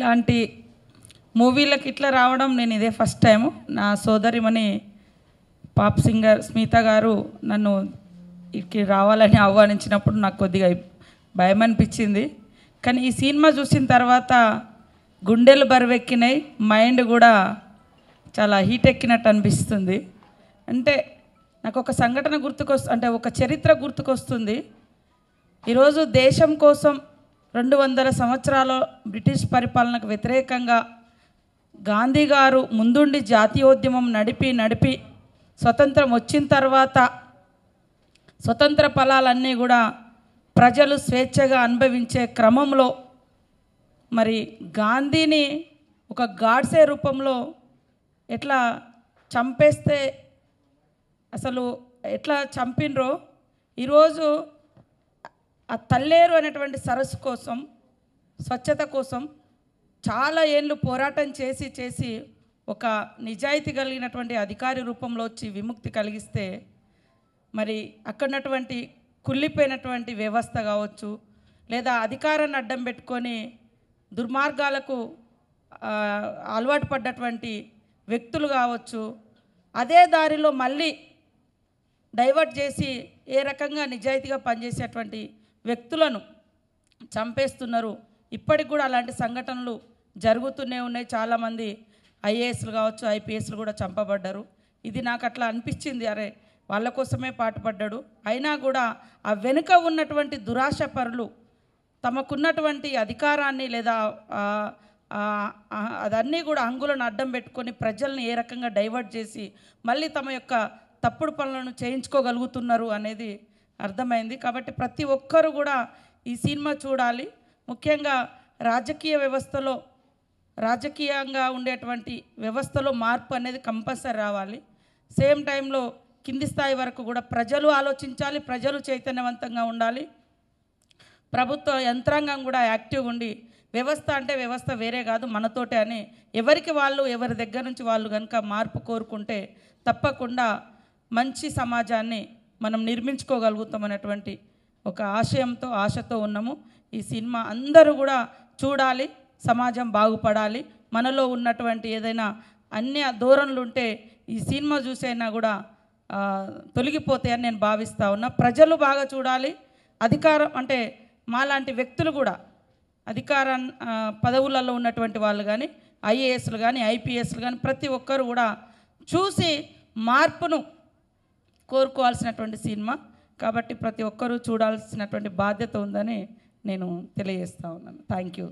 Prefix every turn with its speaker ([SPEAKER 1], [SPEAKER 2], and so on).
[SPEAKER 1] ఇలాంటి మూవీలకు ఇట్లా రావడం నేను ఇదే ఫస్ట్ టైము నా సోదరిమని పాప్ సింగర్ స్మిత గారు నన్ను ఇక్కడికి రావాలని ఆహ్వానించినప్పుడు నాకు కొద్దిగా భయం అనిపించింది కానీ ఈ సినిమా చూసిన తర్వాత గుండెలు బరువెక్కినాయి మైండ్ కూడా చాలా హీట్ ఎక్కినట్టు అనిపిస్తుంది అంటే నాకు ఒక సంఘటన గుర్తుకొస్తు అంటే ఒక చరిత్ర గుర్తుకొస్తుంది ఈరోజు దేశం కోసం రెండు వందల సంవత్సరాలు బ్రిటిష్ పరిపాలనకు వ్యతిరేకంగా గాంధీ గారు ముందుండి జాతీయోద్యమం నడిపి నడిపి స్వతంత్రం వచ్చిన తర్వాత స్వతంత్ర ఫలాలన్నీ కూడా ప్రజలు స్వేచ్ఛగా అనుభవించే క్రమంలో మరి గాంధీని ఒక గాడ్సే రూపంలో ఎట్లా చంపేస్తే అసలు ఎట్లా చంపినరో ఈరోజు ఆ తల్లేరు అనేటువంటి సరస్సు కోసం స్వచ్ఛత కోసం చాలా ఏళ్ళు పోరాటం చేసి చేసి ఒక నిజాయితీ కలిగినటువంటి అధికారి రూపంలో వచ్చి విముక్తి కలిగిస్తే మరి అక్కడున్నటువంటి కుళ్ళిపోయినటువంటి వ్యవస్థ కావచ్చు లేదా అధికారాన్ని అడ్డం పెట్టుకొని దుర్మార్గాలకు అలవాటు పడ్డటువంటి వ్యక్తులు కావచ్చు అదే దారిలో మళ్ళీ డైవర్ట్ చేసి ఏ రకంగా నిజాయితీగా పనిచేసేటువంటి వ్యక్తులను చంపేస్తున్నారు ఇప్పటికి కూడా అలాంటి సంఘటనలు జరుగుతూనే ఉన్నాయి చాలామంది ఐఏఎస్లు కావచ్చు ఐపీఎస్లు కూడా చంపబడ్డారు ఇది నాకు అట్లా అనిపించింది అరే వాళ్ళ కోసమే పాటుపడ్డాడు అయినా కూడా ఆ వెనుక ఉన్నటువంటి దురాశ పరులు తమకున్నటువంటి అధికారాన్ని లేదా అదన్నీ కూడా అంగులను అడ్డం పెట్టుకొని ప్రజల్ని ఏ రకంగా డైవర్ట్ చేసి మళ్ళీ తమ యొక్క తప్పుడు పనులను చేయించుకోగలుగుతున్నారు అనేది అర్థమైంది కాబట్టి ప్రతి ఒక్కరు కూడా ఈ సినిమా చూడాలి ముఖ్యంగా రాజకీయ వ్యవస్థలో రాజకీయంగా ఉండేటువంటి వ్యవస్థలో మార్పు అనేది కంపల్సరీ రావాలి సేమ్ టైంలో కింది స్థాయి వరకు కూడా ప్రజలు ఆలోచించాలి ప్రజలు చైతన్యవంతంగా ఉండాలి ప్రభుత్వ యంత్రాంగం కూడా యాక్టివ్ ఉండి వ్యవస్థ అంటే వ్యవస్థ వేరే కాదు మనతోటే అని ఎవరికి వాళ్ళు ఎవరి దగ్గర నుంచి వాళ్ళు కనుక మార్పు కోరుకుంటే తప్పకుండా మంచి సమాజాన్ని మనం నిర్మించుకోగలుగుతాం అనేటువంటి ఒక ఆశయంతో ఆశతో ఉన్నాము ఈ సినిమా అందరూ కూడా చూడాలి సమాజం బాగుపడాలి మనలో ఉన్నటువంటి ఏదైనా అన్య ధోరణులు ఉంటే ఈ సినిమా చూసైనా కూడా తొలగిపోతాయని నేను భావిస్తూ ఉన్నా ప్రజలు బాగా చూడాలి అధికారం అంటే మాలాంటి వ్యక్తులు కూడా అధికార పదవులలో ఉన్నటువంటి వాళ్ళు కానీ ఐఏఎస్లు కానీ ఐపీఎస్లు కానీ ప్రతి ఒక్కరు కూడా చూసి మార్పును కోరుకోవాల్సినటువంటి సినిమా కాబట్టి ప్రతి ఒక్కరూ చూడాల్సినటువంటి బాధ్యత ఉందని నేను తెలియజేస్తా ఉన్నాను థ్యాంక్ యూ